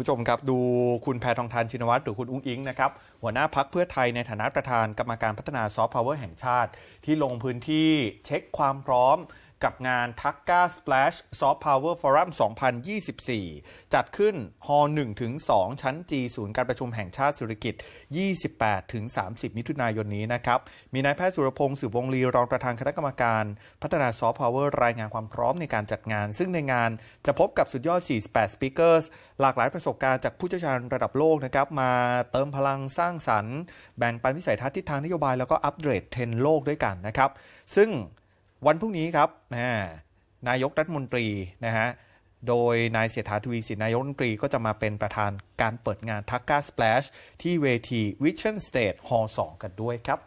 ผู้ชมครับดูคุณแพทองทานชินวัตรหรือคุณอุ้งอิงนะครับหัวหน้าพักเพื่อไทยในฐานะประธานกรรมการพัฒนาซอฟต์พาวเวอร์แห่งชาติ ที่ลงพื้นที่เช็คความพร้อมกับงานทักกาสเปลชซอฟต์พาวเวอร์ฟอรัม2024 จัดขึ้นฮอล1ถึง 2 ชั้น G ศูนย์การประชุมแห่งชาติสุริกิต28 ถึง 30 มิถุนายนนี้นะครับ มีนายแพทย์สุรพงศ์สืบวงลีรองประธานคณะกรรมการ พัฒนาซอฟต์พาวเวอร์รายงานความพร้อมในการจัดงาน ซึ่งในงานจะพบกับสุดยอด 48สปิเกอร์หลากหลายประสบการณ์จากผู้เชี่ยวชาญระดับโลกนะครับมาเติมพลังสร้างสรรค์ แบ่งปันวิสัยทัศน์ทิศทางนโยบาย แล้วก็อัปเดตเทรนโลกด้วยกันนะครับซึ่งวันพรุ่งนี้ครับนายกรัฐมนตรีนะฮะ โดยนายเศรษฐาทวีสินนายกรัฐมนตรีก็จะมาเป็นประธานการเปิดงานทักกาสเปลชที่เวทีวิชั่นสเตทฮอลล์2กันด้วยครับ